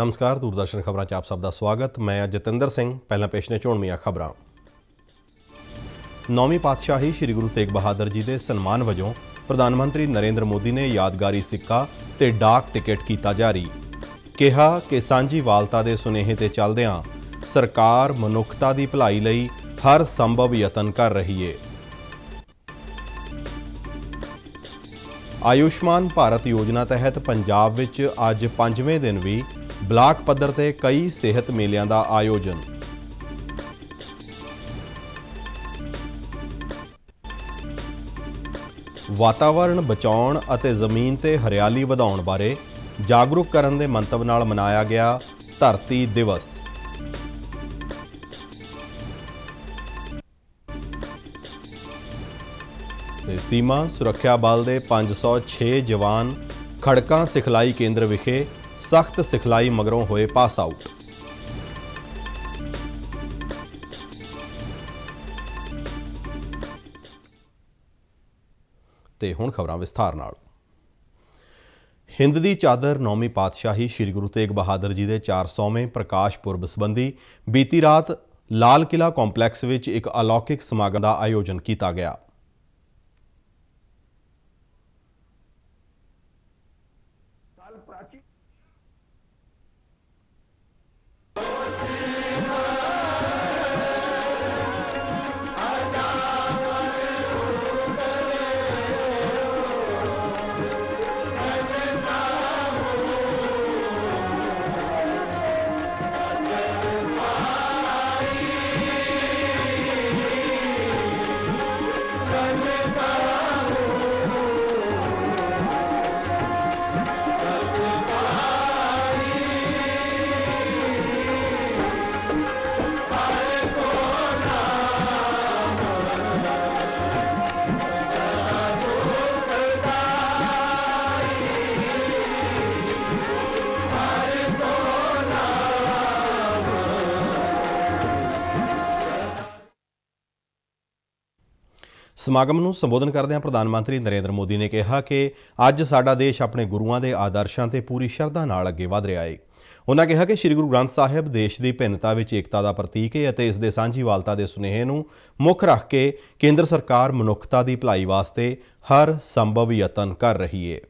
ਨਮਸਕਾਰ ਦੂਰਦਰਸ਼ਨ ਖਬਰਾਂ 'ਚ ਆਪ ਸਭ ਦਾ ਸਵਾਗਤ ਮੈਂ ਜਤਿੰਦਰ ਸਿੰਘ ਪਹਿਲਾਂ ਪੇਸ਼ ਨੇ ਝੋਣਵੀਆਂ ਖਬਰਾਂ ਨੌਵੀਂ ਪਾਤਸ਼ਾਹੀ ਸ੍ਰੀ ਗੁਰੂ ਤੇਗ ਬਹਾਦਰ ਜੀ ਦੇ ਸਨਮਾਨ ਵਜੋਂ ਪ੍ਰਧਾਨ ਮੰਤਰੀ ਨਰਿੰਦਰ ਮੋਦੀ ਨੇ ਯਾਦਗਾਰੀ ਸਿੱਕਾ ਤੇ ਡਾਕ ਟਿਕਟ ਕੀਤਾ ਜਾਰੀ ਕਿਹਾ ਕਿ ਸਾਂਝੀ ਵਾਲਤਾ ਦੇ ਸੁਨੇਹੇ ਤੇ ਚੱਲਦਿਆਂ ਸਰਕਾਰ ਮਨੁੱਖਤਾ ਦੀ ਭਲਾਈ ਲਈ ਹਰ ਸੰਭਵ ਯਤਨ ਕਰ ਰਹੀ ਹੈ ਆਯੁਸ਼ਮਾਨ ਭਾਰਤ ਯੋਜਨਾ ਤਹਿਤ ਪੰਜਾਬ ਵਿੱਚ ਅੱਜ 5ਵੇਂ ਦਿਨ ਵੀ ਬਲਾਕ ਪੱਧਰ ਤੇ ਕਈ ਸਿਹਤ ਮੇਲਿਆਂ ਦਾ ਆਯੋਜਨ ਵਾਤਾਵਰਣ ਬਚਾਉਣ ਅਤੇ ਜ਼ਮੀਨ ਤੇ ਹਰਿਆਲੀ ਵਧਾਉਣ ਬਾਰੇ ਜਾਗਰੂਕ ਕਰਨ ਦੇ ਮੰਤਵ ਨਾਲ ਮਨਾਇਆ ਗਿਆ ਧਰਤੀ ਦਿਵਸ ਤੇ ਸੀਮਾ ਸੁਰੱਖਿਆ ਬਲ ਦੇ 506 ਜਵਾਨ ਖੜਕਾਂ ਸਿਖਲਾਈ ਕੇਂਦਰ ਵਿਖੇ ਸਖਤ ਸਿਖਲਾਈ ਮਗਰੋਂ ਹੋਏ ਪਾਸ ਆਊਟ ਤੇ ਹੁਣ ਖਬਰਾਂ ਵਿਸਥਾਰ ਨਾਲ ਹਿੰਦ ਦੀ ਚਾਦਰ ਨੌਵੀਂ ਪਾਤਸ਼ਾਹੀ ਸ੍ਰੀ ਗੁਰੂ ਤੇਗ ਬਹਾਦਰ ਜੀ ਦੇ 400ਵੇਂ ਪ੍ਰਕਾਸ਼ ਪੁਰਬ ਸੰਬੰਧੀ ਬੀਤੀ ਰਾਤ ਲਾਲ ਕਿਲਾ ਕੰਪਲੈਕਸ ਵਿੱਚ ਇੱਕ ਅਲੌਕਿਕ ਸਮਾਗਮ ਦਾ ਆਯੋਜਨ ਕੀਤਾ ਗਿਆ ਸਾਲ ਪ੍ਰਾਚੀਨ ਸਮਾਗਮ ਨੂੰ ਸੰਬੋਧਨ ਕਰਦਿਆਂ ਪ੍ਰਧਾਨ ਮੰਤਰੀ ਨਰਿੰਦਰ ਮੋਦੀ ਨੇ ਕਿਹਾ ਕਿ ਅੱਜ ਸਾਡਾ ਦੇਸ਼ ਆਪਣੇ ਗੁਰੂਆਂ ਦੇ ਆਦਰਸ਼ਾਂ ਤੇ ਪੂਰੀ ਸ਼ਰਧਾ ਨਾਲ ਅੱਗੇ ਵਧ ਰਿਹਾ ਹੈ ਉਹਨਾਂ ਕਿਹਾ ਕਿ ਸ੍ਰੀ ਗੁਰੂ ਗ੍ਰੰਥ ਸਾਹਿਬ ਦੇਸ਼ ਦੀ ਭਿੰਨਤਾ ਵਿੱਚ ਏਕਤਾ ਦਾ ਪ੍ਰਤੀਕ ਹੈ ਅਤੇ ਇਸ ਦੇ ਸਾਂਝੀਵਾਲਤਾ ਦੇ ਸੁਨੇਹੇ ਨੂੰ ਮੁੱਖ ਰੱਖ ਕੇ ਕੇਂਦਰ ਸਰਕਾਰ ਮਨੁੱਖਤਾ ਦੀ ਭਲਾਈ ਵਾਸਤੇ ਹਰ ਸੰਭਵ ਯਤਨ ਕਰ ਰਹੀ ਹੈ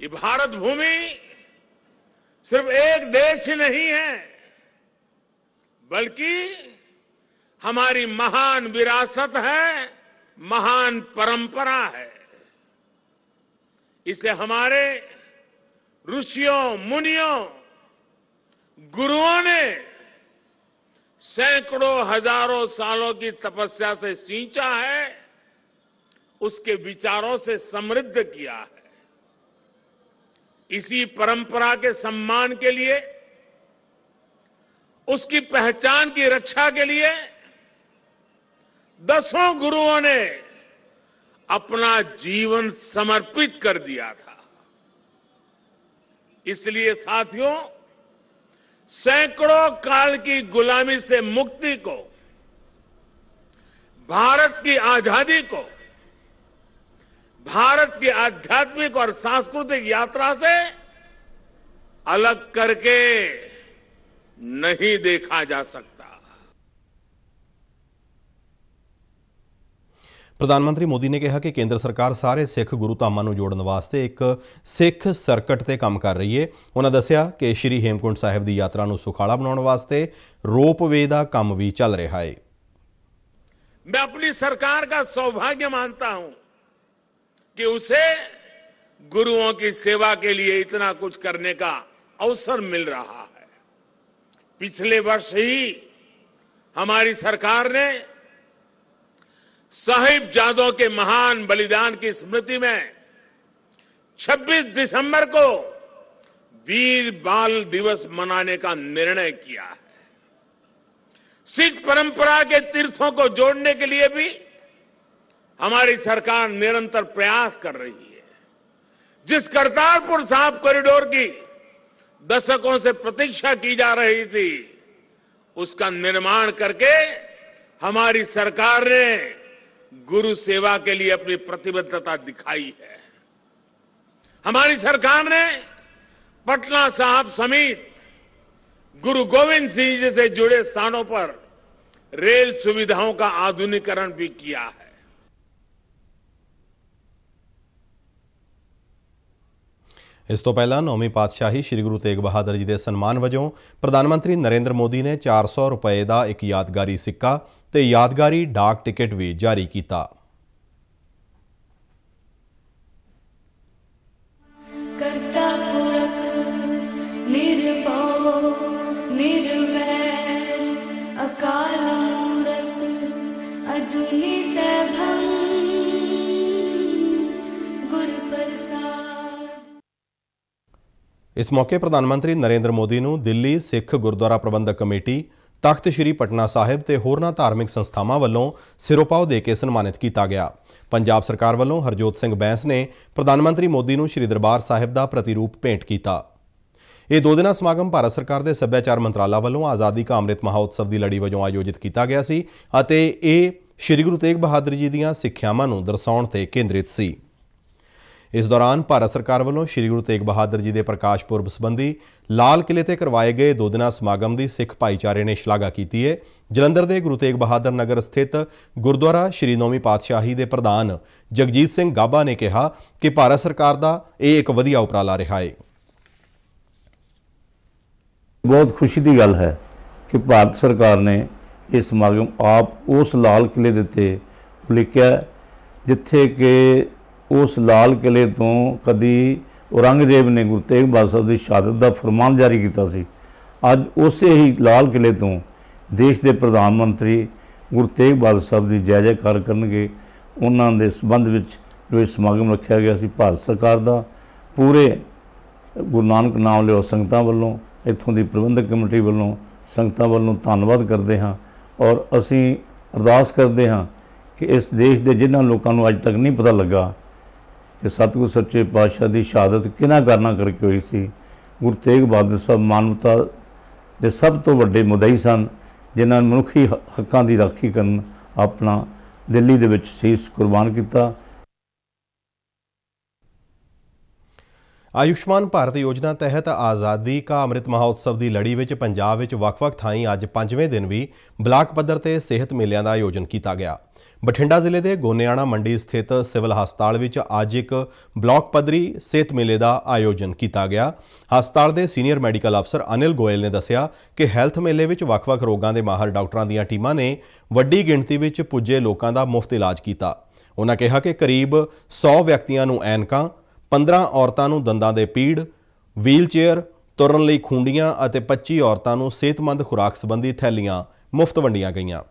ਇਹ ਭਾਰਤ ਭੂਮੀ ਸਿਰਫ ਇੱਕ ਦੇਸ਼ ਹੀ ਨਹੀਂ ਹੈ ਬਲਕਿ हमारी महान विरासत है महान परंपरा है इसे हमारे ऋषियों मुनियों गुरुओं ने सैकड़ों हजारों सालों की तपस्या से सींचा है उसके विचारों से समृद्ध किया है इसी परंपरा के सम्मान के लिए उसकी पहचान की रक्षा के लिए दसों गुरुओं ने अपना जीवन समर्पित कर दिया था इसलिए साथियों सैकड़ों काल की गुलामी से मुक्ति को भारत की आजादी को भारत की आध्यात्मिक और सांस्कृतिक यात्रा से अलग करके नहीं देखा जा सकता ਪ੍ਰਧਾਨ ਮੰਤਰੀ ਮੋਦੀ ਨੇ ਕਿਹਾ ਕਿ ਕੇਂਦਰ ਸਰਕਾਰ ਸਾਰੇ ਸਿੱਖ ਗੁਰੂ ਧਾਮਾਂ ਨੂੰ ਜੋੜਨ ਵਾਸਤੇ ਇੱਕ ਸਿੱਖ ਸਰਕਟ ਤੇ ਕੰਮ ਕਰ ਰਹੀ ਹੈ ਉਹਨਾਂ ਦੱਸਿਆ ਕਿ ਸ਼੍ਰੀ ਹੇਮਕੁੰਟ ਸਾਹਿਬ ਦੀ ਯਾਤਰਾ ਨੂੰ ਸੁਖਾਲਾ ਬਣਾਉਣ ਵਾਸਤੇ ਰੋਪਵੇ ਦਾ ਕੰਮ ਵੀ ਚੱਲ ਰਿਹਾ ਹੈ मैं अपनी सरकार का सौभाग्य मानता हूं कि उसे गुरुओं की सेवा के लिए इतना कुछ करने का अवसर मिल रहा है पिछले वर्ष ही हमारी सरकार ने साहिब जादों के महान बलिदान की स्मृति में 26 दिसंबर को वीर बाल दिवस मनाने का निर्णय किया है सिख परंपरा के तीर्थों को जोड़ने के लिए भी हमारी सरकार निरंतर प्रयास कर रही है जिस करतारपुर साहब कॉरिडोर की दशकों से प्रतीक्षा की जा रही थी उसका निर्माण करके हमारी सरकार ने गुरु सेवा के लिए अपनी प्रतिबद्धता दिखाई है हमारी सरकार ने पटना साहब समेत गुरु गोविंद सिंह जी से जुड़े स्थानों पर रेल सुविधाओं का आधुनिकरण भी किया है इस तो पहला नौमी पातशाही श्री गुरु तेग बहादुर जी के सम्मान वजों प्रधानमंत्री नरेंद्र मोदी ने 400 रुपए का एक यादगारी सिक्का ਤੇ ਯਾਦਗਾਰੀ ਡਾਕ ਟਿਕਟ ਵੀ ਜਾਰੀ ਕੀਤਾ ਇਸ ਮੌਕੇ ਪ੍ਰਧਾਨ ਮੰਤਰੀ ਨਰਿੰਦਰ ਮੋਦੀ ਨੂੰ ਦਿੱਲੀ ਸਿੱਖ ਗੁਰਦੁਆਰਾ ਪ੍ਰਬੰਧਕ ਕਮੇਟੀ ਤਖਤ ਸ੍ਰੀ ਪਟਨਾ ਸਾਹਿਬ ਤੇ ਹੋਰਨਾਂ ਧਾਰਮਿਕ ਸੰਸਥਾਵਾਂ ਵੱਲੋਂ ਸਿਰੋਪਾਉ ਦੇ ਕੇ ਸਨਮਾਨਿਤ ਕੀਤਾ ਗਿਆ ਪੰਜਾਬ ਸਰਕਾਰ ਵੱਲੋਂ ਹਰਜੋਤ ਸਿੰਘ ਬੈਂਸ ਨੇ ਪ੍ਰਧਾਨ ਮੰਤਰੀ ਮੋਦੀ ਨੂੰ ਸ੍ਰੀ ਦਰਬਾਰ ਸਾਹਿਬ ਦਾ ਪ੍ਰਤੀਰੂਪ ਭੇਟ ਕੀਤਾ ਇਹ ਦੋ ਦਿਨਾਂ ਸਮਾਗਮ ਭਾਰਤ ਸਰਕਾਰ ਦੇ ਸੱਭਿਆਚਾਰ ਮੰਤਰਾਲਾ ਵੱਲੋਂ ਆਜ਼ਾਦੀ ਕਾ ਅੰਮ੍ਰਿਤ ਮਹਾਉਤਸਵ ਦੀ ਲੜੀ ਵਜੋਂ ਆਯੋਜਿਤ ਕੀਤਾ ਗਿਆ ਸੀ ਅਤੇ ਇਹ ਸ੍ਰੀ ਗੁਰੂ ਤੇਗ ਬਹਾਦਰ ਜੀ ਦੀਆਂ ਸਿੱਖਿਆਵਾਂ ਨੂੰ ਦਰਸਾਉਣ ਤੇ ਕੇਂਦਰਿਤ ਸੀ ਇਸ ਦੌਰਾਨ ਭਾਰਤ ਸਰਕਾਰ ਵੱਲੋਂ ਸ੍ਰੀ ਗੁਰੂ ਤੇਗ ਬਹਾਦਰ ਜੀ ਦੇ ਪ੍ਰਕਾਸ਼ ਪੁਰਬ ਸੰਬੰਧੀ ਲਾਲ ਕਿਲੇ ਤੇ ਕਰਵਾਏ ਗਏ ਦੋ ਦਿਨਾ ਸਮਾਗਮ ਦੀ ਸਿੱਖ ਭਾਈਚਾਰੇ ਨੇ ਸ਼ਲਾਘਾ ਕੀਤੀ ਹੈ ਜਲੰਧਰ ਦੇ ਗੁਰੂ ਤੇਗ ਬਹਾਦਰ ਨਗਰ ਸਥਿਤ ਗੁਰਦੁਆਰਾ ਸ਼੍ਰੀ ਨੌਵੀਂ ਪਾਤਸ਼ਾਹੀ ਦੇ ਪ੍ਰਧਾਨ ਜਗਜੀਤ ਸਿੰਘ ਗਾਬਾ ਨੇ ਕਿਹਾ ਕਿ ਭਾਰਤ ਸਰਕਾਰ ਦਾ ਇਹ ਇੱਕ ਵਧੀਆ ਉਪਰਾਲਾ ਰਿਹਾ ਹੈ ਬਹੁਤ ਖੁਸ਼ੀ ਦੀ ਗੱਲ ਹੈ ਕਿ ਭਾਰਤ ਸਰਕਾਰ ਨੇ ਇਹ ਸਮਾਗਮ ਆਪ ਉਸ ਲਾਲ ਕਿਲੇ ਦੇ ਉੱਤੇ ਲਿਖਿਆ ਜਿੱਥੇ ਕਿ ਉਸ ਲਾਲ ਕਿਲੇ ਤੋਂ ਕਦੀ ਔਰੰਗਜ਼ੇਬ ਨੇ ਗੁਰੂ ਤੇਗ ਬਹਾਦਰ ਸਾਹਿਬ ਦੀ ਸ਼ਹਾਦਤ ਦਾ ਫਰਮਾਨ ਜਾਰੀ ਕੀਤਾ ਸੀ ਅੱਜ ਉਸੇ ਹੀ ਲਾਲ ਕਿਲੇ ਤੋਂ ਦੇਸ਼ ਦੇ ਪ੍ਰਧਾਨ ਮੰਤਰੀ ਗੁਰੂ ਤੇਗ ਬਹਾਦਰ ਸਾਹਿਬ ਦੀ ਜੈ ਜੈਕਾਰ ਕਰਨਗੇ ਉਹਨਾਂ ਦੇ ਸਬੰਧ ਵਿੱਚ ਜੋ ਇਹ ਸਮਾਗਮ ਰੱਖਿਆ ਗਿਆ ਸੀ ਭਾਰਤ ਸਰਕਾਰ ਦਾ ਪੂਰੇ ਗੁਰੂ ਨਾਨਕ ਨਾਮ ਲਿਓ ਸੰਗਤਾਂ ਵੱਲੋਂ ਇੱਥੋਂ ਦੀ ਪ੍ਰਬੰਧਕ ਕਮੇਟੀ ਵੱਲੋਂ ਸੰਗਤਾਂ ਵੱਲੋਂ ਧੰਨਵਾਦ ਕਰਦੇ ਹਾਂ ਔਰ ਅਸੀਂ ਅਰਦਾਸ ਕਰਦੇ ਹਾਂ ਕਿ ਇਸ ਦੇਸ਼ ਦੇ ਜਿਨ੍ਹਾਂ ਲੋਕਾਂ ਨੂੰ ਅੱਜ ਤੱਕ ਨਹੀਂ ਪਤਾ ਲੱਗਾ ਕਿ ਸਤਿਗੁਰ ਸੱਚੇ ਪਾਤਸ਼ਾਹ ਦੀ ਸ਼ਹਾਦਤ ਕਿਨਾਂ ਕਰਨਾ ਕਰਕੇ ਹੋਈ ਸੀ ਗੁਰ ਤੇਗ ਬਹਾਦਰ ਸਾਹਿਬ ਮਾਨਵਤਾ ਦੇ ਸਭ ਤੋਂ ਵੱਡੇ ਮੁਦਈ ਸਨ ਜਿਨ੍ਹਾਂ ਨੇ ਮਨੁੱਖੀ ਹੱਕਾਂ ਦੀ ਰਾਖੀ ਕਰਨ ਆਪਣਾ ਦਿੱਲੀ ਦੇ ਵਿੱਚ ਸੀਸ ਕੁਰਬਾਨ ਕੀਤਾ ਆਯੁਸ਼ਮਾਨ ਭਾਰਤ ਯੋਜਨਾ ਤਹਿਤ ਆਜ਼ਾਦੀ ਕਾ ਅੰਮ੍ਰਿਤ ਮਹਾਉਤਸਵ ਦੀ ਲੜੀ ਵਿੱਚ ਪੰਜਾਬ ਵਿੱਚ ਵੱਖ-ਵੱਖ ਥਾਈਂ ਅੱਜ ਪੰਜਵੇਂ ਦਿਨ ਵੀ ਬਲਾਕ ਪੱਧਰ ਤੇ ਸਿਹਤ ਮੇਲਿਆਂ ਦਾ ਆਯੋਜਨ ਕੀਤਾ ਗਿਆ ਬਠਿੰਡਾ ਜ਼ਿਲ੍ਹੇ ਦੇ ਗੋਨੇਆਣਾ ਮੰਡੀ ਸਥਿਤ ਸਿਵਲ ਹਸਪਤਾਲ ਵਿੱਚ ਅੱਜ ਇੱਕ ਬਲਾਕ ਪੱਧਰੀ ਸਿਹਤ ਮੇਲੇ ਦਾ ਆਯੋਜਨ ਕੀਤਾ ਗਿਆ ਹਸਪਤਾਲ ਦੇ ਸੀਨੀਅਰ ਮੈਡੀਕਲ ਅਫਸਰ ਅਨਿਲ ਗੋਇਲ ਨੇ ਦੱਸਿਆ ਕਿ ਹੈਲਥ ਮੇਲੇ ਵਿੱਚ ਵੱਖ-ਵੱਖ ਰੋਗਾਂ ਦੇ ਮਾਹਰ ਡਾਕਟਰਾਂ ਦੀਆਂ ਟੀਮਾਂ ਨੇ ਵੱਡੀ ਗਿਣਤੀ ਵਿੱਚ ਪੁੱਜੇ ਲੋਕਾਂ ਦਾ ਮੁਫਤ ਇਲਾਜ ਕੀਤਾ ਉਹਨਾਂ ਕਿਹਾ ਕਿ ਕਰੀਬ 100 ਵਿਅਕਤੀਆਂ ਨੂੰ ਐਨਕਾਂ 15 ਔਰਤਾਂ ਨੂੰ ਦੰਦਾਂ ਦੇ ਪੀੜ ਵੀਲਚੇਅਰ ਤੁਰਨ ਲਈ ਖੁੰਡੀਆਂ ਅਤੇ 25 ਔਰਤਾਂ ਨੂੰ ਸਿਹਤਮੰਦ ਖੁਰਾਕ ਸੰਬੰਧੀ ਥੈਲੀਆਂ ਮੁਫਤ ਵੰਡੀਆਂ ਗਈਆਂ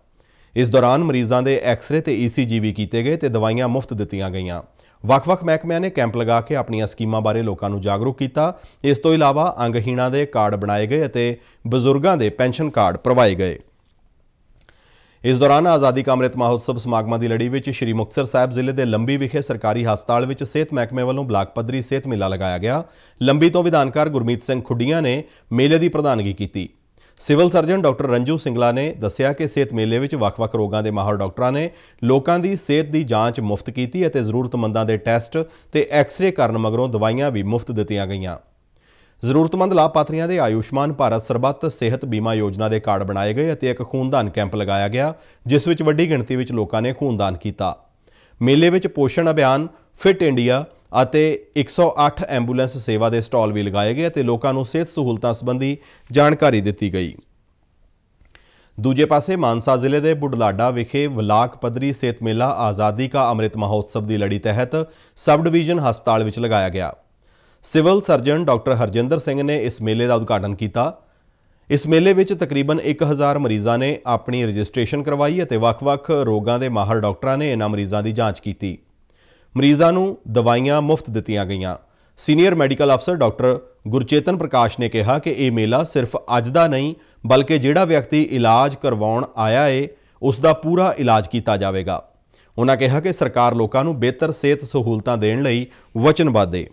ਇਸ ਦੌਰਾਨ ਮਰੀਜ਼ਾਂ ਦੇ ਐਕਸ-ਰੇ ਤੇ ਈਸੀਜੀ ਵੀ ਕੀਤੇ ਗਏ ਤੇ ਦਵਾਈਆਂ ਮੁਫਤ ਦਿੱਤੀਆਂ ਗਈਆਂ ਵੱਖ-ਵੱਖ ਮਹਿਕਮਿਆਂ ਨੇ ਕੈਂਪ ਲਗਾ ਕੇ ਆਪਣੀਆਂ ਸਕੀਮਾਂ ਬਾਰੇ ਲੋਕਾਂ ਨੂੰ ਜਾਗਰੂਕ ਕੀਤਾ ਇਸ ਤੋਂ ਇਲਾਵਾ ਅੰਗਹੀਣਾਂ ਦੇ ਕਾਰਡ ਬਣਾਏ ਗਏ ਅਤੇ ਬਜ਼ੁਰਗਾਂ ਦੇ ਪੈਨਸ਼ਨ ਕਾਰਡ ਪ੍ਰਵਾਏ ਗਏ ਇਸ ਦੌਰਾਨ ਆਜ਼ਾਦੀ ਕਾ ਅੰਮ੍ਰਿਤ ਮਹੋਤਸਵ ਸਮਾਗਮਾਂ ਦੀ ਲੜੀ ਵਿੱਚ ਸ਼੍ਰੀ ਮੁਕਤਸਰ ਸਾਹਿਬ ਜ਼ਿਲ੍ਹੇ ਦੇ ਲੰਬੀ ਵਿਖੇ ਸਰਕਾਰੀ ਹਸਪਤਾਲ ਵਿੱਚ ਸਿਹਤ ਮਹਿਕਮੇ ਵੱਲੋਂ ਬਲਾਕ ਪੱਧਰੀ ਸਿਹਤ ਮੇਲਾ ਲਗਾਇਆ ਗਿਆ ਲੰਬੀ ਤੋਂ ਵਿਧਾਨਕਾਰ ਗੁਰਮੀਤ ਸਿੰਘ ਖੁੱਡੀਆਂ ਨੇ ਮੇਲੇ ਦੀ ਪ੍ਰਧਾਨਗੀ ਕੀਤੀ civil surgeon doctor Ranju Singla ਨੇ ਦੱਸਿਆ ਕਿ ਸਿਹਤ ਮੇਲੇ ਵਿੱਚ ਵੱਖ-ਵੱਖ ਰੋਗਾਂ ਦੇ ਮਾਹਰ ਡਾਕਟਰਾਂ ਨੇ ਲੋਕਾਂ ਦੀ ਸਿਹਤ ਦੀ ਜਾਂਚ ਮੁਫਤ ਕੀਤੀ ਅਤੇ ਜ਼ਰੂਰਤਮੰਦਾਂ ਦੇ ਟੈਸਟ ਤੇ ਐਕਸ-ਰੇ ਕਰਨ ਮਗਰੋਂ ਦਵਾਈਆਂ ਵੀ ਮੁਫਤ ਦਿੱਤੀਆਂ ਗਈਆਂ ਜ਼ਰੂਰਤਮੰਦ ਲਾਭਪਾਤਰੀਆਂ ਦੇ ਆਯੁਸ਼ਮਾਨ ਭਾਰਤ ਸਰਬੱਤ ਸਿਹਤ ਬੀਮਾ ਯੋਜਨਾ ਦੇ ਕਾਰਡ ਬਣਾਏ ਗਏ ਅਤੇ ਇੱਕ ਖੂਨਦਾਨ ਕੈਂਪ ਲਗਾਇਆ ਗਿਆ ਜਿਸ ਵਿੱਚ ਵੱਡੀ ਗਿਣਤੀ ਵਿੱਚ ਲੋਕਾਂ ਨੇ ਖੂਨਦਾਨ ਕੀਤਾ ਮੇਲੇ ਵਿੱਚ ਪੋਸ਼ਣ ਅਭਿਆਨ ਫਿਟ ਇੰਡੀਆ ਅਤੇ 108 ਐਂਬੂਲੈਂਸ ਸੇਵਾ ਦੇ ਸਟਾਲ ਵੀ ਲਗਾਏ ਗਏ ਅਤੇ ਲੋਕਾਂ ਨੂੰ ਸਿਹਤ ਸਹੂਲਤਾਂ ਸੰਬੰਧੀ ਜਾਣਕਾਰੀ ਦਿੱਤੀ ਗਈ ਦੂਜੇ ਪਾਸੇ ਮਾਨਸਾ ਜ਼ਿਲ੍ਹੇ ਦੇ ਬੁੱਢਲਾਡਾ ਵਿਖੇ ਵਲਾਕ ਪਦਰੀ ਸਿਹਤ ਮੇਲਾ ਆਜ਼ਾਦੀ ਕਾ ਅੰਮ੍ਰਿਤ ਮਹੋਤਸਵ ਦੀ ਲੜੀ ਤਹਿਤ ਸਬ ਡਿਵੀਜ਼ਨ ਹਸਪਤਾਲ ਵਿੱਚ ਲਗਾਇਆ ਗਿਆ civil surgeon doctor Harjinder Singh ਨੇ ਇਸ ਮੇਲੇ ਦਾ ਉਦਘਾਟਨ ਕੀਤਾ ਇਸ ਮੇਲੇ ਵਿੱਚ ਤਕਰੀਬਨ 1000 ਮਰੀਜ਼ਾਂ ਨੇ ਆਪਣੀ ਰਜਿਸਟ੍ਰੇਸ਼ਨ ਕਰਵਾਈ ਅਤੇ ਵੱਖ-ਵੱਖ ਰੋਗਾਂ ਦੇ ਮਾਹਰ ਡਾਕਟਰਾਂ ਨੇ ਇਹਨਾਂ ਮਰੀਜ਼ਾਂ ਦੀ ਜਾਂਚ ਕੀਤੀ ਮਰੀਜ਼ਾਂ ਨੂੰ ਦਵਾਈਆਂ ਮੁਫਤ ਦਿੱਤੀਆਂ ਗਈਆਂ ਸੀਨੀਅਰ ਮੈਡੀਕਲ ਅਫਸਰ ਡਾਕਟਰ ਗੁਰਚੇਤਨ ਪ੍ਰਕਾਸ਼ ਨੇ ਕਿਹਾ ਕਿ ਇਹ ਮੇਲਾ ਸਿਰਫ ਅੱਜ ਦਾ ਨਹੀਂ ਬਲਕਿ ਜਿਹੜਾ ਵਿਅਕਤੀ ਇਲਾਜ ਕਰਵਾਉਣ ਆਇਆ ਏ ਉਸ ਦਾ ਪੂਰਾ ਇਲਾਜ ਕੀਤਾ ਜਾਵੇਗਾ ਉਹਨਾਂ ਕਿਹਾ ਕਿ ਸਰਕਾਰ ਲੋਕਾਂ ਨੂੰ ਬਿਹਤਰ ਸਿਹਤ ਸਹੂਲਤਾਂ ਦੇਣ ਲਈ ਵਚਨਬੱਧ ਏ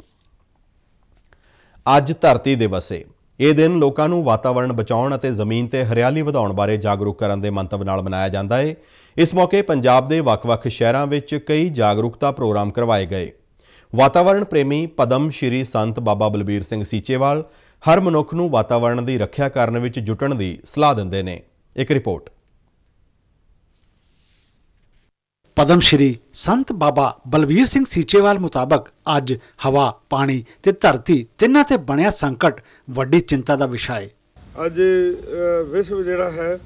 ਅੱਜ ਧਰਤੀ ਦਿਵਸ ਏ ਇਹ ਦਿਨ ਲੋਕਾਂ ਨੂੰ ਵਾਤਾਵਰਣ ਬਚਾਉਣ ਅਤੇ ਜ਼ਮੀਨ ਤੇ ਹਰਿਆਲੀ ਵਧਾਉਣ ਬਾਰੇ ਜਾਗਰੂਕ ਕਰਨ ਦੇ ਮੰਤਵ ਨਾਲ ਮਨਾਇਆ ਜਾਂਦਾ ਹੈ ਇਸ ਮੌਕੇ ਪੰਜਾਬ ਦੇ ਵੱਖ-ਵੱਖ ਸ਼ਹਿਰਾਂ ਵਿੱਚ ਕਈ ਜਾਗਰੂਕਤਾ ਪ੍ਰੋਗਰਾਮ ਕਰਵਾਏ ਗਏ ਵਾਤਾਵਰਣ ਪ੍ਰੇਮੀ ਪਦਮ ਸ਼੍ਰੀ ਸੰਤ ਬਾਬਾ ਬਲਬੀਰ ਸਿੰਘ ਸੀਚੇਵਾਲ ਹਰ ਮਨੁੱਖ ਨੂੰ ਵਾਤਾਵਰਣ ਦੀ ਰੱਖਿਆ ਕਰਨ ਵਿੱਚ ਜੁਟਣ ਦੀ ਸਲਾਹ ਦਿੰਦੇ ਨੇ ਇੱਕ ਰਿਪੋਰਟ ਪਦਮ ਸ਼੍ਰੀ ਸੰਤ ਬਾਬਾ ਬਲਵੀਰ ਸਿੰਘ ਸੀਚੇਵਾਲ ਮੁਤਾਬਕ ਅੱਜ ਹਵਾ ਪਾਣੀ ਤੇ ਧਰਤੀ ਤਿੰਨਾਂ ਤੇ ਬਣਿਆ ਸੰਕਟ ਵੱਡੀ ਚਿੰਤਾ ਦਾ ਵਿਸ਼ਾ ਹੈ ਅੱਜ ਵਿਸ਼ਵ ਜਿਹੜਾ ਹੈ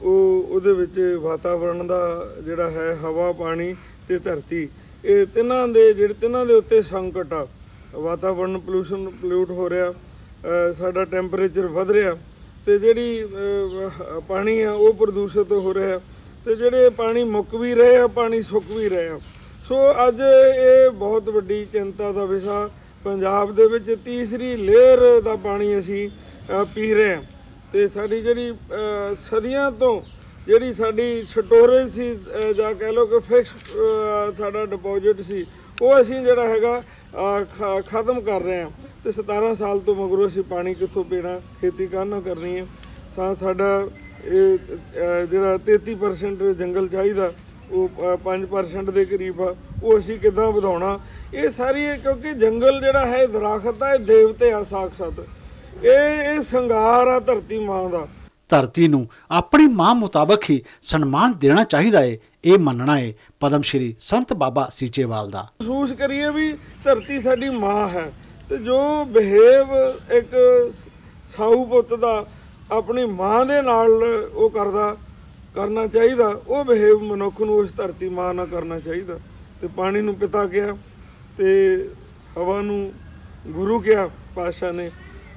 ਉਹ ਉਹਦੇ ਵਿੱਚ ਵਾਤਾਵਰਣ ਦਾ ਜਿਹੜਾ ਹੈ ਹਵਾ ਪਾਣੀ ਤੇ ਧਰਤੀ ਇਹ ਤਿੰਨਾਂ ਦੇ ਜਿਹੜੇ ਤਿੰਨਾਂ ਦੇ ਉੱਤੇ ਸੰਕਟ ਆ ਵਾਤਾਵਰਣ ਪੋਲੂਸ਼ਨ ਪੋਲੂਟ ਹੋ ਰਿਹਾ ਸਾਡਾ ਟੈਂਪਰੇਚਰ ਵਧ ਰਿਹਾ ਤੇ ਜਿਹੜੀ ਪਾਣੀ ਆ ਉਹ ਪ੍ਰਦੂਸ਼ਿਤ ਹੋ ਰਿਹਾ ਤੇ ਜਿਹੜੇ ਪਾਣੀ ਮੁੱਕ ਵੀ ਰਹੇ ਆ ਪਾਣੀ ਸੁੱਕ ਵੀ ਰਹੇ ਆ ਸੋ ਅੱਜ ਇਹ ਬਹੁਤ ਵੱਡੀ ਚਿੰਤਾ ਦਾ ਵਿਸ਼ਾ ਪੰਜਾਬ ਦੇ ਵਿੱਚ ਤੀਸਰੀ ਲੇਅਰ ਦਾ ਪਾਣੀ ਅਸੀਂ ਪੀ ਰਹੇ ਆ ਤੇ ਸਾਡੀ ਜਿਹੜੀ ਸਦੀਆਂ ਤੋਂ ਜਿਹੜੀ ਸਾਡੀ ਸਟੋਰੇਜ ਸੀ ਜਾਂ ਕਹਿ ਲਓ ਕਿ ਫਿਕਸ ਸਾਡਾ ਡਿਪੋਜ਼ਿਟ ਸੀ ਉਹ ਅਸੀਂ ਜਿਹੜਾ ਹੈਗਾ ਖਤਮ ਕਰ ਰਹੇ ਆ ਤੇ 17 ਸਾਲ ਤੋਂ ਮਗਰੋਂ ਅਸੀਂ ਪਾਣੀ ਕਿੱਥੋਂ ਪੀਣਾ ਖੇਤੀ ਕਰਨਾ ਕਰਨੀ ਹੈ ਸਾਡਾ ਇਹ ਜਿਹੜਾ 33% ਜੰਗਲ ਚਾਹੀਦਾ ਉਹ 5% ਦੇ ਕਰੀਬ ਆ ਉਹ ਅਸੀਂ ਕਿੱਦਾਂ ਵਧਾਉਣਾ ਇਹ ਸਾਰੀ ਕਿਉਂਕਿ ਜੰਗਲ ਜਿਹੜਾ ਹੈ ਦਰਖਤ ਹੈ ਇਹ ਦੇਵਤੇ ਆ ਸਾਖਸਤ ਇਹ ਇਹ ਸੰਗਾਰ ਆ ਧਰਤੀ ਮਾਂ ਦਾ ਧਰਤੀ ਨੂੰ ਆਪਣੀ ਮਾਂ ਮੁਤਾਬਕ ਹੀ ਸਨਮਾਨ ਦੇਣਾ ਚਾਹੀਦਾ ਏ ਇਹ ਮੰਨਣਾ ਏ ਪਦਮ ਸ਼੍ਰੀ ਸੰਤ ਬਾਬਾ ਸੀਚੇਵਾਲ ਦਾ ਮਹਿਸੂਸ ਕਰੀਏ ਵੀ ਧਰਤੀ ਸਾਡੀ ਮਾਂ ਹੈ ਤੇ ਜੋ ਬਿਹੇਵ ਇੱਕ ਸਾਊ ਪੁੱਤ ਦਾ ਆਪਣੀ ਮਾਂ ਦੇ ਨਾਲ ਉਹ ਕਰਦਾ ਕਰਨਾ ਚਾਹੀਦਾ ਉਹ ਬਿਹੇਵ ਮਨੁੱਖ ਨੂੰ ਉਸ ਧਰਤੀ ਮਾਂ ਨਾਲ ਕਰਨਾ ਚਾਹੀਦਾ ਤੇ ਪਾਣੀ ਨੂੰ ਪਿਤਾ ਕਿਹਾ ਤੇ ਹਵਾ ਨੂੰ ਗੁਰੂ ਕਿਹਾ ਪਾਸ਼ਾ ਨੇ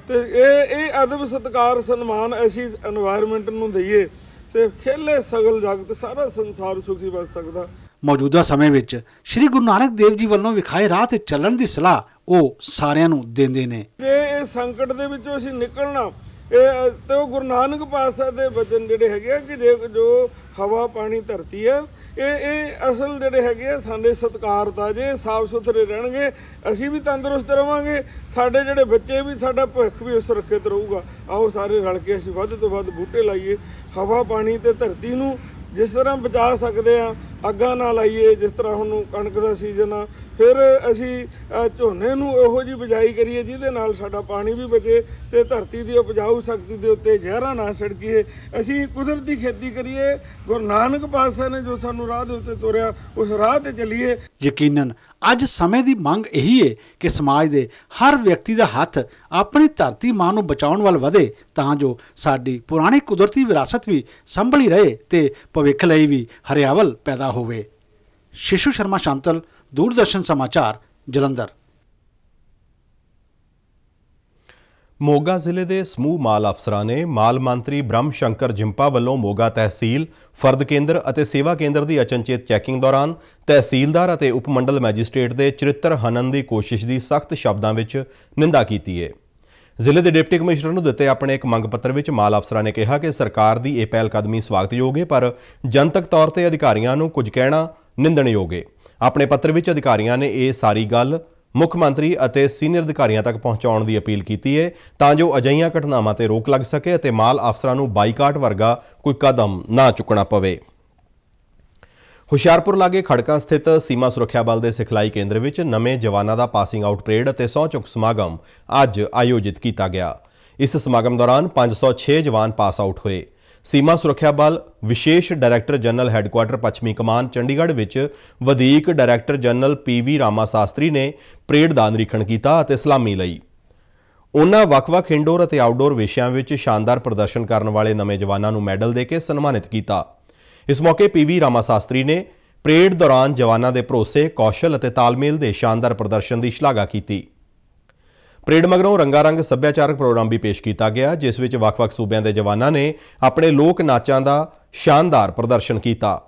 ਤੇ ਇਹ ਇਹ ਅਦਬ ਸਤਕਾਰ ਸਨਮਾਨ ਐਸੀ এনवायरमेंट ਨੂੰ ਦਈਏ ਤੇ ਖੇਲੇ ਸਗਲ ਜਗਤ ਸਾਰਾ ਸੰਸਾਰ ਸੁਖੀ ਬਣ ਸਕਦਾ ਮੌਜੂਦਾ ਸਮੇਂ ਵਿੱਚ ਸ੍ਰੀ ਗੁਰੂ ਨਾਨਕ ਦੇਵ ਜੀ ਵੱਲੋਂ ਵਿਖਾਏ ਰਾਹ ਤੇ ਚੱਲਣ ਦੀ ਸਲਾਹ ਉਹ ਸਾਰਿਆਂ ਨੂੰ ਦਿੰਦੇ ਨੇ ਜੇ ਇਹ ਸੰਕਟ ਦੇ ਵਿੱਚੋਂ ਅਸੀਂ ਨਿਕਲਣਾ ਇਹ ਤੇ ਉਹ ਗੁਰੂ ਨਾਨਕ ਪਾਤਸ਼ਾਹ ਦੇ ਬਚਨ ਜਿਹੜੇ ਹੈਗੇ ਆ ਕਿ ਜੇ ਜੋ ਹਵਾ ਪਾਣੀ ਧਰਤੀ ਆ ਇਹ ਇਹ ਅਸਲ ਜਿਹੜੇ ਹੈਗੇ ਆ ਸਾਡੇ ਸਤਕਾਰ ਦਾ ਜੇ ਸਾਫ ਸੁਥਰੇ ਰਹਿਣਗੇ ਅਸੀਂ ਵੀ ਤੰਦਰੁਸਤ ਰਵਾਂਗੇ ਸਾਡੇ ਜਿਹੜੇ ਬੱਚੇ ਵੀ ਸਾਡਾ ਭਵਿੱਖ ਵੀ ਤੇ ਰਹੂਗਾ ਆਓ ਸਾਰੇ ਰਲ ਕੇ ਅਸੀਂ ਵੱਧ ਤੋਂ ਵੱਧ ਬੂਟੇ ਲਾਈਏ ਹਵਾ ਪਾਣੀ ਤੇ ਧਰਤੀ ਨੂੰ ਜਿਸ ਤਰ੍ਹਾਂ ਬਚਾ ਸਕਦੇ ਆ ਅੱਗਾ ਨਾ ਲਾਈਏ ਜਿਸ ਤਰ੍ਹਾਂ ਹੁਣ ਕਣਕ ਦਾ ਸੀਜ਼ਨ ਆ ਫਿਰ ਅਸੀਂ ਝੋਨੇ ਨੂੰ ਇਹੋ ਜੀ ਬਜਾਈ ਕਰੀਏ ਜਿਹਦੇ ਨਾਲ ਸਾਡਾ ਪਾਣੀ ਵੀ ਬਚੇ ਤੇ ਧਰਤੀ ਦੀ ਉਪਜਾਊ ਸ਼ਕਤੀ ਦੇ ਉੱਤੇ ਜ਼ਹਿਰਾਂ ਨਾ ਛਿੜਕੀਏ ਅਸੀਂ ਕੁਦਰਤੀ ਖੇਤੀ ਕਰੀਏ ਗੁਰੂ ਨਾਨਕ ਪਾਤਸ਼ਾਹ ਨੇ ਜੋ ਸਾਨੂੰ ਰਾਹ ਦੇ ਉੱਤੇ ਤੋਰਿਆ ਉਸ ਰਾਹ ਤੇ ਚੱਲੀਏ ਯਕੀਨਨ ਅੱਜ ਸਮੇਂ ਦੀ ਮੰਗ ਇਹੀ ਹੈ ਕਿ ਸਮਾਜ ਦੇ ਹਰ ਵਿਅਕਤੀ ਦਾ ਹੱਥ ਆਪਣੀ ਧਰਤੀ ਮਾਂ ਨੂੰ ਬਚਾਉਣ ਵੱਲ ਵਧੇ ਤਾਂ ਜੋ ਸਾਡੀ ਪੁਰਾਣੀ ਕੁਦਰਤੀ ਵਿਰਾਸਤ ਵੀ ਸੰਭਲੀ ਰਹੇ ਤੇ ਭਵਿੱਖ ਲਈ ਵੀ ਹਰਿਆਵਲ ਪੈਦਾ ਹੋਵੇ ਸ਼ਿਸ਼ੂ ਸ਼ਰਮਾ ਸ਼ਾਂਤਲ ਦੂਰਦਰਸ਼ਨ ਸਮਾਚਾਰ ਜਲੰਧਰ ਮੋਗਾ ਜ਼ਿਲ੍ਹੇ ਦੇ ਸਮੂਹ ਮਾਲ ਅਫਸਰਾਂ ਨੇ ਮਾਲ ਮੰਤਰੀ ਬ੍ਰਹਮ ਸ਼ੰਕਰ ਜਿੰਪਾ ਵੱਲੋਂ ਮੋਗਾ ਤਹਿਸੀਲ ਫਰਦ ਕੇਂਦਰ ਅਤੇ ਸੇਵਾ ਕੇਂਦਰ ਦੀ ਅਚਨਚੇਤ ਚੈਕਿੰਗ ਦੌਰਾਨ ਤਹਿਸੀਲਦਾਰ ਅਤੇ ਉਪ ਮੰਡਲ ਮੈਜਿਸਟ੍ਰੇਟ ਦੇ ਚਰਿੱਤਰ ਹਨਨ ਦੀ ਕੋਸ਼ਿਸ਼ ਦੀ ਸਖਤ ਸ਼ਬਦਾਂ ਵਿੱਚ ਨਿੰਦਾ ਕੀਤੀ ਹੈ ਜ਼ਿਲ੍ਹੇ ਦੇ ਡਿਪਟੀ ਕਮਿਸ਼ਨਰ ਨੂੰ ਦਿੱਤੇ ਆਪਣੇ ਇੱਕ ਮੰਗ ਪੱਤਰ ਵਿੱਚ ਮਾਲ ਅਫਸਰਾਂ ਨੇ ਕਿਹਾ ਕਿ ਸਰਕਾਰ ਦੀ ਇਹ ਪਹਿਲ ਕਦਮੀ ਸਵਾਗਤਯੋਗ ਹੈ ਪਰ ਜਨਤਕ ਤੌਰ ਤੇ ਅਧਿਕਾਰੀਆਂ ਨੂੰ ਕੁਝ ਕਹਿਣਾ ਨਿੰਦਣਯੋਗ ਹੈ ਆਪਣੇ ਪੱਤਰ ਵਿੱਚ ਅਧਿਕਾਰੀਆਂ ਨੇ ਇਹ ਸਾਰੀ ਗੱਲ ਮੁੱਖ ਮੰਤਰੀ ਅਤੇ ਸੀਨੀਅਰ ਅਧਿਕਾਰੀਆਂ ਤੱਕ ਪਹੁੰਚਾਉਣ ਦੀ ਅਪੀਲ ਕੀਤੀ ਹੈ ਤਾਂ ਜੋ ਅਜਈਆਂ ਘਟਨਾਵਾਂ ਤੇ ਰੋਕ ਲੱਗ ਸਕੇ ਅਤੇ ਮਾਲ ਅਫਸਰਾਂ ਨੂੰ ਬਾਈਕਾਟ ਵਰਗਾ ਕੋਈ ਕਦਮ ਨਾ ਚੁੱਕਣਾ ਪਵੇ ਹੁਸ਼ਿਆਰਪੁਰ ਲਾਗੇ ਖੜਕਾਂ ਸਥਿਤ ਸੀਮਾ ਸੁਰੱਖਿਆ ਬਲ ਦੇ ਸਿਖਲਾਈ ਕੇਂਦਰ ਵਿੱਚ ਨਵੇਂ ਜਵਾਨਾਂ ਦਾ ਪਾਸਿੰਗ ਆਊਟ ਪਰੇਡ ਅਤੇ ਸੌ ਚੁੱਕ ਸਮਾਗਮ ਅੱਜ ਆਯੋਜਿਤ ਕੀਤਾ ਗਿਆ ਇਸ ਸਮਾਗਮ ਦੌਰਾਨ 506 ਜਵਾਨ ਪਾਸ ਆਊਟ ਹੋਏ ਸੀਮਾ ਸੁਰੱਖਿਆ ਬਲ ਵਿਸ਼ੇਸ਼ ਡਾਇਰੈਕਟਰ ਜਨਰਲ ਹੈੱਡਕੁਆਰਟਰ ਪੱਛਮੀ ਕਮਾਨ ਚੰਡੀਗੜ੍ਹ ਵਿੱਚ ਵਧੀਕ director general P V Rama Shastri ਨੇ ਪ੍ਰੇਡ ਦਾ ਨਿਰੀਖਣ ਕੀਤਾ ਅਤੇ ਸਲਾਮੀ ਲਈ ਉਹਨਾਂ ਵੱਖ-ਵੱਖ ਇੰਡੋਰ ਅਤੇ ਆਊਟਡੋਰ ਵਿਸ਼ਿਆਂ ਵਿੱਚ ਸ਼ਾਨਦਾਰ ਪ੍ਰਦਰਸ਼ਨ ਕਰਨ ਵਾਲੇ ਨਵੇਂ ਜਵਾਨਾਂ ਨੂੰ ਮੈਡਲ ਦੇ ਕੇ ਸਨਮਾਨਿਤ ਕੀਤਾ ਇਸ ਮੌਕੇ ਪੀਵੀ ਰਾਮਾ ਸ਼ਾਸਤਰੀ ਨੇ ਪ੍ਰੇਡ ਦੌਰਾਨ ਜਵਾਨਾਂ ਦੇ ਭਰੋਸੇ, ਕੌਸ਼ਲ ਅਤੇ ਤਾਲਮੇਲ ਦੇ ਸ਼ਾਨਦਾਰ ਪ੍ਰਦਰਸ਼ਨ ਦੀ ਸ਼ਲਾਘਾ ਕੀਤੀ ਪਰੇਡ ਮਗਰੋਂ ਰੰਗਾਰੰਗ ਸੱਭਿਆਚਾਰਕ ਪ੍ਰੋਗਰਾਮ ਵੀ ਪੇਸ਼ ਕੀਤਾ ਗਿਆ ਜਿਸ ਵਿੱਚ ਵੱਖ-ਵੱਖ ਸੂਬਿਆਂ ਦੇ ਜਵਾਨਾਂ ਨੇ ਆਪਣੇ ਲੋਕ ਨਾਚਾਂ ਦਾ ਸ਼ਾਨਦਾਰ ਪ੍ਰਦਰਸ਼ਨ ਕੀਤਾ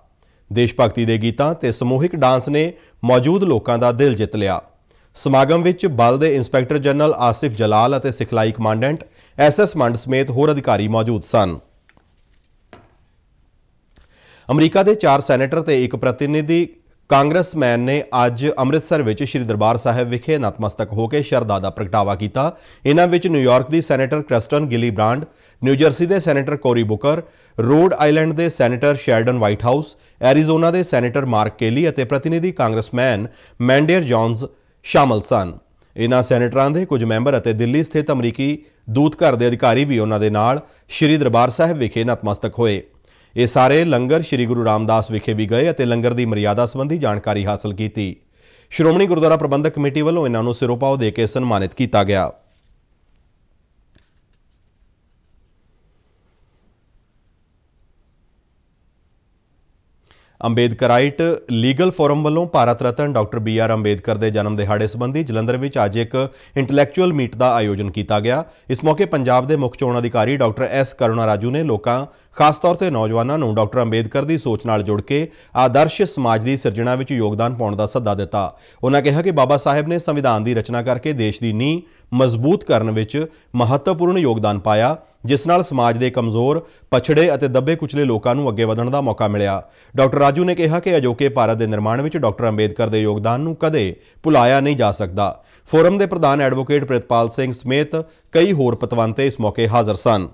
ਦੇਸ਼ ਭਗਤੀ ਦੇ ਗੀਤਾਂ ਤੇ ਸਮੂਹਿਕ ਡਾਂਸ ਨੇ ਮੌਜੂਦ ਲੋਕਾਂ ਦਾ ਦਿਲ ਜਿੱਤ ਲਿਆ ਸਮਾਗਮ ਵਿੱਚ ਬਲ ਦੇ ਇੰਸਪੈਕਟਰ ਜਨਰਲ ਆਸਿਫ ਜਲਾਲ ਅਤੇ ਸਿਖਲਾਈ ਕਮਾਂਡੈਂਟ ਐਸਐਸ ਮੰਡ ਸਮੇਤ ਹੋਰ ਅਧਿਕਾਰੀ ਮੌਜੂਦ ਸਨ ਅਮਰੀਕਾ ਦੇ 4 ਸੈਨੇਟਰ ਤੇ ਇੱਕ ਪ੍ਰਤੀਨਿਧੀ ਕਾਂਗਰਸਮੈਨ ਨੇ ਅੱਜ ਅੰਮ੍ਰਿਤਸਰ ਵਿੱਚ ਸ੍ਰੀ ਦਰਬਾਰ ਸਾਹਿਬ ਵਿਖੇ ਨਤਮਸਤਕ ਹੋ ਕੇ ਸ਼ਰਧਾ ਦਾ ਪ੍ਰਗਟਾਵਾ ਕੀਤਾ ਇਹਨਾਂ ਵਿੱਚ ਨਿਊਯਾਰਕ ਦੀ senator Kirsten Gillibrand New Jersey ਦੇ senator Cory Booker Rhode Island ਦੇ senator Sheldon Whitehouse Arizona ਦੇ ਸੈਨੇਟਰ ਮਾਰਕ ਕੇਲੀ ਅਤੇ ਪ੍ਰਤੀਨਿਧੀ ਕਾਂਗਰਸਮੈਨ ਮੈਂਡੇਅਰ ਜੌਨਸ ਸ਼ਾਮਲ ਸਨ ਇਹਨਾਂ ਸੈਨੇਟਰਾਂ ਦੇ ਕੁਝ ਮੈਂਬਰ ਅਤੇ ਦਿੱਲੀ ਸਥਿਤ ਅਮਰੀਕੀ ਦੂਤਘਰ ਦੇ ਅਧਿਕਾਰੀ ਵੀ ਉਹਨਾਂ ਦੇ ਨਾਲ ਸ੍ਰੀ ਦਰਬਾਰ ਸਾਹਿਬ ਵਿਖੇ ਨਤਮਸਤਕ ਹੋਏ ਇਹ ਸਾਰੇ ਲੰਗਰ ਸ੍ਰੀ ਗੁਰੂ ਰਾਮਦਾਸ ਵਿਖੇ ਵੀ ਗਏ ਅਤੇ ਲੰਗਰ ਦੀ ਮਰਿਆਦਾ ਸੰਬੰਧੀ ਜਾਣਕਾਰੀ ਹਾਸਲ ਕੀਤੀ ਸ਼੍ਰੋਮਣੀ ਗੁਰਦੁਆਰਾ ਪ੍ਰਬੰਧਕ ਕਮੇਟੀ ਵੱਲੋਂ ਇਹਨਾਂ ਨੂੰ ਸਿਰੋਪਾਉ ਦੇ ਕੇ ਸਨਮਾਨਿਤ ਕੀਤਾ ਗਿਆ ਅੰਬੇਦਕਰਾਈਟ ਲੀਗਲ ਫੋਰਮ ਵੱਲੋਂ Bharat Ratna doctor B R Ambedkar ਦੇ ਜਨਮ ਦਿਹਾੜੇ ਸੰਬੰਧੀ ਜਲੰਧਰ ਵਿੱਚ ਅੱਜ ਇੱਕ ਇੰਟੈਲੈਕਚੁਅਲ ਮੀਟ ਦਾ ਆਯੋਜਨ ਕੀਤਾ ਗਿਆ ਇਸ ਮੌਕੇ ਪੰਜਾਬ ਦੇ ਮੁੱਖ ਚੋਣ ਅਧਿਕਾਰੀ ਡਾਕਟਰ ਐਸ ਕਰੁਣਾ ਰਾਜੂ ਨੇ ਲੋਕਾਂ ਖਾਸ ਤੌਰ ਤੇ ਨੌਜਵਾਨਾਂ ਨੂੰ ਡਾਕਟਰ ਅੰਬੇਦਕਰ ਦੀ ਸੋਚ ਨਾਲ ਜੁੜ ਕੇ ਆਦਰਸ਼ ਸਮਾਜ ਦੀ ਸਿਰਜਣਾ ਵਿੱਚ ਯੋਗਦਾਨ ਪਾਉਣ ਦਾ ਸੱਦਾ ਦਿੱਤਾ ਉਹਨਾਂ ਕਿਹਾ ਕਿ ਬਾਬਾ ਸਾਹਿਬ ਨੇ ਸੰਵਿਧਾਨ ਦੀ ਰਚਨਾ ਕਰਕੇ ਦੇਸ਼ ਦੀ ਨੀਂਹ ਮਜ਼ਬੂਤ ਕਰਨ ਵਿੱਚ ਮਹੱਤਵਪੂਰਨ ਯੋਗਦਾਨ ਪਾਇਆ ਜਿਸ ਨਾਲ ਸਮਾਜ ਦੇ ਕਮਜ਼ੋਰ ਪਛੜੇ ਅਤੇ ਦੱਬੇ ਕੁਚਲੇ ਲੋਕਾਂ ਨੂੰ ਅੱਗੇ ਵਧਣ ਦਾ ਮੌਕਾ ਮਿਲਿਆ ਡਾਕਟਰ ਰਾਜੂ ਨੇ ਕਿਹਾ ਕਿ ਅਜੋਕੇ ਭਾਰਤ ਦੇ ਨਿਰਮਾਣ ਵਿੱਚ ਡਾਕਟਰ ਅੰਬੇਦਕਰ ਦੇ ਯੋਗਦਾਨ ਨੂੰ ਕਦੇ ਭੁਲਾਇਆ ਨਹੀਂ ਜਾ ਸਕਦਾ ਫੋਰਮ ਦੇ ਪ੍ਰਧਾਨ ਐਡਵੋਕੇਟ ਪ੍ਰਿਤਪਾਲ ਸਿੰਘ ਸਮੇਤ ਕਈ ਹੋਰ ਪਤਵੰਤੇ ਇਸ ਮੌਕੇ ਹਾਜ਼ਰ ਸਨ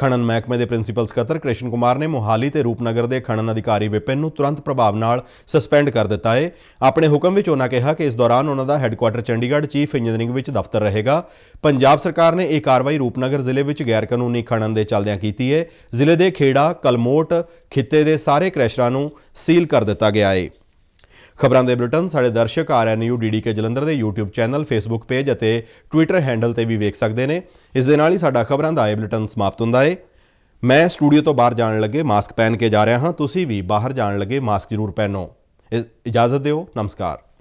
ਖਣਨ ਮਹਿਕਮੇ ਦੇ ਪ੍ਰਿੰਸੀਪਲ ਸਕੱਤਰ ਕ੍ਰਿਸ਼ਨ ਕੁਮਾਰ ਨੇ ਮੋਹਾਲੀ ਤੇ ਰੂਪਨਗਰ ਦੇ ਖਣਨ ਅਧਿਕਾਰੀ ਵਿਪਿਨ ਨੂੰ ਤੁਰੰਤ ਪ੍ਰਭਾਵ ਨਾਲ ਸਸਪੈਂਡ ਕਰ ਦਿੱਤਾ ਹੈ ਆਪਣੇ ਹੁਕਮ ਵਿੱਚ ਉਹਨਾਂ ਕਿਹਾ ਕਿ ਇਸ ਦੌਰਾਨ ਉਹਨਾਂ ਦਾ ਹੈੱਡਕੁਆਟਰ ਚੰਡੀਗੜ੍ਹ ਚੀਫ ਇੰਜੀਨੀਅਰਿੰਗ ਵਿੱਚ ਦਫ਼ਤਰ ਰਹੇਗਾ ਪੰਜਾਬ ਸਰਕਾਰ ਨੇ ਇਹ ਕਾਰਵਾਈ ਰੂਪਨਗਰ ਜ਼ਿਲ੍ਹੇ ਵਿੱਚ ਗੈਰ ਕਾਨੂੰਨੀ ਖਣਨ ਦੇ ਚੱਲਦਿਆਂ ਕੀਤੀ ਹੈ ਜ਼ਿਲ੍ਹੇ ਦੇ ਖੇੜਾ ਕਲਮੋਟ ਖਿੱਤੇ ਦੇ ਸਾਰੇ ਕ੍ਰੈਸ਼ਰਾਂ ਨੂੰ ਸੀਲ ਕਰ ਦਿੱਤਾ ਗਿਆ ਹੈ ਖਬਰਾਂ ਦੇ ਬੁਲੇਟਨ ਸਾਡੇ ਦਰਸ਼ਕ ਆਰਐਨਯੂ ਡੀਡੀਕੇ ਜਲੰਧਰ ਦੇ YouTube ਚੈਨਲ Facebook ਪੇਜ ਅਤੇ Twitter ਹੈਂਡਲ ਤੇ ਵੀ ਵੇਖ ਸਕਦੇ ਨੇ ਇਸ ਦੇ ਨਾਲ ਹੀ ਸਾਡਾ ਖਬਰਾਂ ਦਾ ਇਹ ਬੁਲੇਟਨ ਸਮਾਪਤ ਹੁੰਦਾ ਹੈ ਮੈਂ ਸਟੂਡੀਓ ਤੋਂ ਬਾਹਰ ਜਾਣ ਲੱਗੇ ਮਾਸਕ ਪਹਿਨ ਕੇ ਜਾ ਰਿਹਾ ਹਾਂ ਤੁਸੀਂ ਵੀ ਬਾਹਰ ਜਾਣ ਲੱਗੇ ਮਾਸਕ ਜ਼ਰੂਰ ਪਹਿਨੋ ਇਜਾਜ਼ਤ ਦਿਓ ਨਮਸਕਾਰ